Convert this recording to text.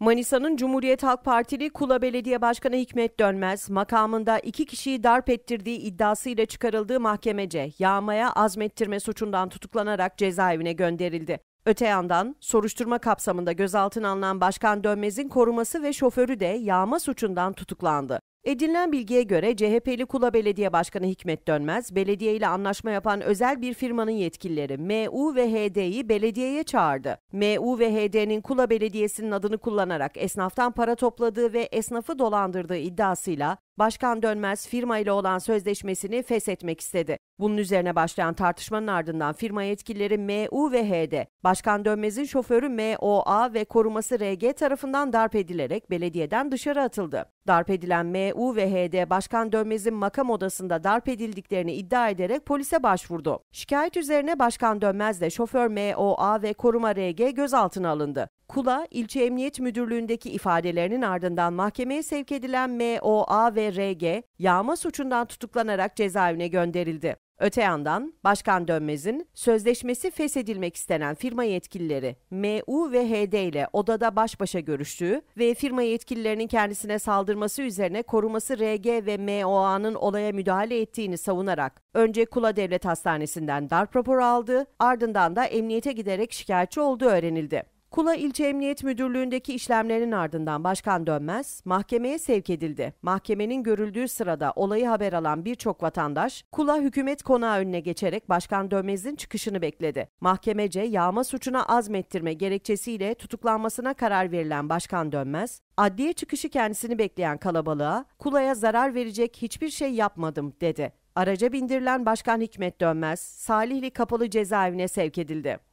Manisa'nın Cumhuriyet Halk Partili Kula Belediye Başkanı Hikmet Dönmez, makamında iki kişiyi darp ettirdiği iddiasıyla çıkarıldığı mahkemece yağmaya azmettirme suçundan tutuklanarak cezaevine gönderildi. Öte yandan soruşturma kapsamında gözaltına alınan Başkan Dönmez'in koruması ve şoförü de yağma suçundan tutuklandı. Edinilen bilgiye göre CHP'li Kula Belediye Başkanı Hikmet Dönmez, belediye ile anlaşma yapan özel bir firmanın yetkilileri MU ve HD'yi belediyeye çağırdı. MU ve HD'nin Kula Belediyesi'nin adını kullanarak esnaftan para topladığı ve esnafı dolandırdığı iddiasıyla Başkan Dönmez firma ile olan sözleşmesini feshetmek istedi. Bunun üzerine başlayan tartışmanın ardından firma yetkilileri MU ve HD, Başkan Dönmez'in şoförü MOA ve koruması RG tarafından darp edilerek belediyeden dışarı atıldı. Darp edilen MU ve HD, Başkan Dönmez'in makam odasında darp edildiklerini iddia ederek polise başvurdu. Şikayet üzerine Başkan Dönmez de şoför MOA ve koruma RG gözaltına alındı. Kula, ilçe emniyet müdürlüğündeki ifadelerinin ardından mahkemeye sevk edilen MOA ve RG, yağma suçundan tutuklanarak cezaevine gönderildi. Öte yandan Başkan Dönmez'in sözleşmesi feshedilmek istenen firma yetkilileri MU ve HD ile odada baş başa görüştüğü ve firma yetkililerinin kendisine saldırması üzerine koruması RG ve MOA'nın olaya müdahale ettiğini savunarak önce Kula Devlet Hastanesi'nden darp raporu aldı, ardından da emniyete giderek şikayetçi olduğu öğrenildi. Kula İlçe Emniyet Müdürlüğü'ndeki işlemlerin ardından Başkan Dönmez mahkemeye sevk edildi. Mahkemenin görüldüğü sırada olayı haber alan birçok vatandaş Kula hükümet konağı önüne geçerek Başkan Dönmez'in çıkışını bekledi. Mahkemece yağma suçuna azmettirme gerekçesiyle tutuklanmasına karar verilen Başkan Dönmez, adliye çıkışı kendisini bekleyen kalabalığa Kula'ya zarar verecek hiçbir şey yapmadım dedi. Araca bindirilen Başkan Hikmet Dönmez, Salihli Kapalı Cezaevine sevk edildi.